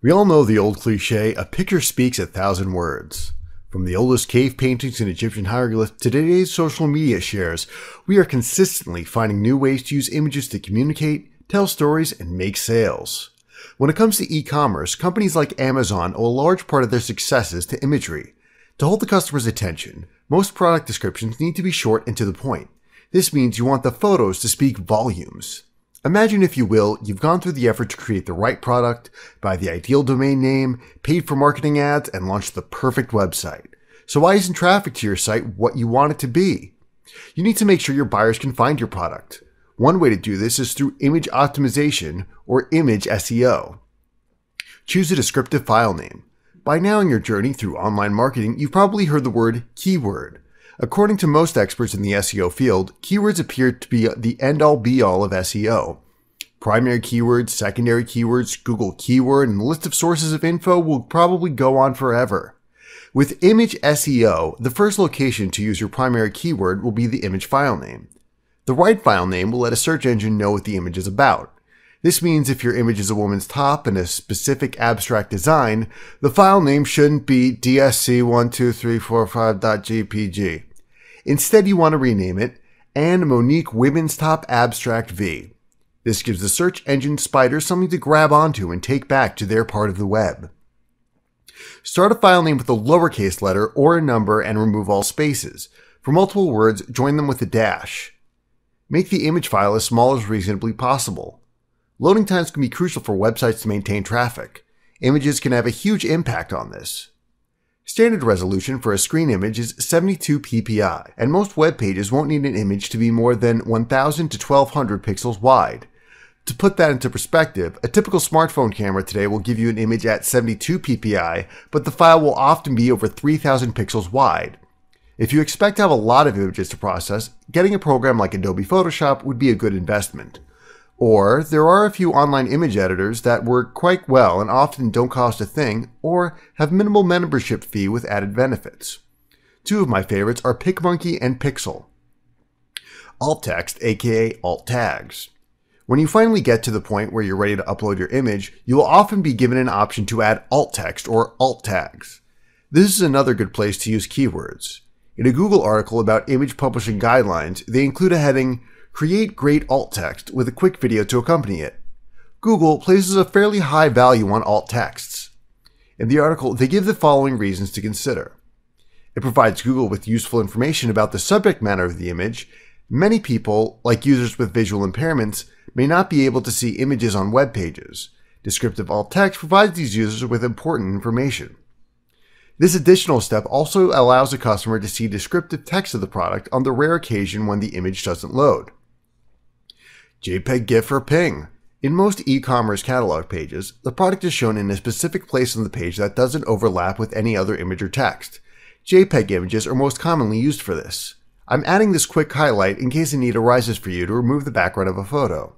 We all know the old cliche, a picture speaks a thousand words. From the oldest cave paintings and Egyptian hieroglyphs to today's social media shares, we are consistently finding new ways to use images to communicate, tell stories, and make sales. When it comes to e-commerce, companies like Amazon owe a large part of their successes to imagery. To hold the customer's attention, most product descriptions need to be short and to the point. This means you want the photos to speak volumes. Imagine, if you will, you've gone through the effort to create the right product, buy the ideal domain name, paid for marketing ads, and launched the perfect website. So why isn't traffic to your site what you want it to be? You need to make sure your buyers can find your product. One way to do this is through image optimization or image SEO. Choose a descriptive file name. By now in your journey through online marketing, you've probably heard the word keyword. According to most experts in the SEO field, keywords appear to be the end all be all of SEO. Primary keywords, secondary keywords, Google keyword, and the list of sources of info will probably go on forever. With image SEO, the first location to use your primary keyword will be the image file name. The right file name will let a search engine know what the image is about. This means if your image is a woman's top and a specific abstract design, the file name shouldn't be dsc 12345jpg Instead, you want to rename it Anne Monique Women's Top Abstract V. This gives the search engine spider something to grab onto and take back to their part of the web. Start a file name with a lowercase letter or a number and remove all spaces. For multiple words, join them with a dash. Make the image file as small as reasonably possible. Loading times can be crucial for websites to maintain traffic. Images can have a huge impact on this. Standard resolution for a screen image is 72 ppi, and most web pages won't need an image to be more than 1000 to 1200 pixels wide. To put that into perspective, a typical smartphone camera today will give you an image at 72 ppi, but the file will often be over 3000 pixels wide. If you expect to have a lot of images to process, getting a program like Adobe Photoshop would be a good investment. Or there are a few online image editors that work quite well and often don't cost a thing or have minimal membership fee with added benefits. Two of my favorites are PicMonkey and Pixel. Alt text, aka alt tags. When you finally get to the point where you're ready to upload your image, you will often be given an option to add alt text or alt tags. This is another good place to use keywords. In a Google article about image publishing guidelines, they include a heading create great alt text with a quick video to accompany it. Google places a fairly high value on alt texts. In the article, they give the following reasons to consider. It provides Google with useful information about the subject matter of the image. Many people, like users with visual impairments, may not be able to see images on web pages. Descriptive alt text provides these users with important information. This additional step also allows a customer to see descriptive text of the product on the rare occasion when the image doesn't load. JPEG GIF or PNG. In most e-commerce catalog pages, the product is shown in a specific place on the page that doesn't overlap with any other image or text. JPEG images are most commonly used for this. I'm adding this quick highlight in case a need arises for you to remove the background of a photo.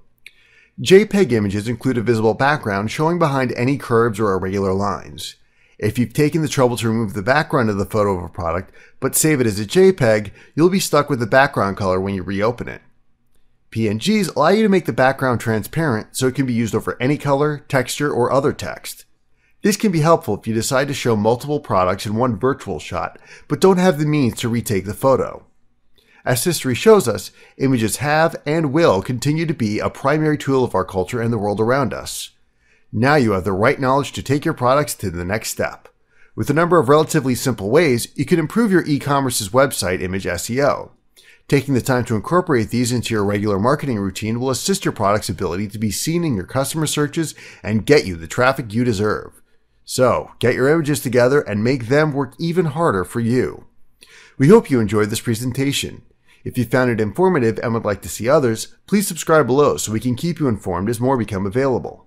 JPEG images include a visible background showing behind any curves or irregular lines. If you've taken the trouble to remove the background of the photo of a product, but save it as a JPEG, you'll be stuck with the background color when you reopen it. PNGs allow you to make the background transparent so it can be used over any color, texture, or other text. This can be helpful if you decide to show multiple products in one virtual shot, but don't have the means to retake the photo. As history shows us, images have and will continue to be a primary tool of our culture and the world around us. Now you have the right knowledge to take your products to the next step. With a number of relatively simple ways, you can improve your e-commerce's website image SEO. Taking the time to incorporate these into your regular marketing routine will assist your product's ability to be seen in your customer searches and get you the traffic you deserve. So, get your images together and make them work even harder for you. We hope you enjoyed this presentation. If you found it informative and would like to see others, please subscribe below so we can keep you informed as more become available.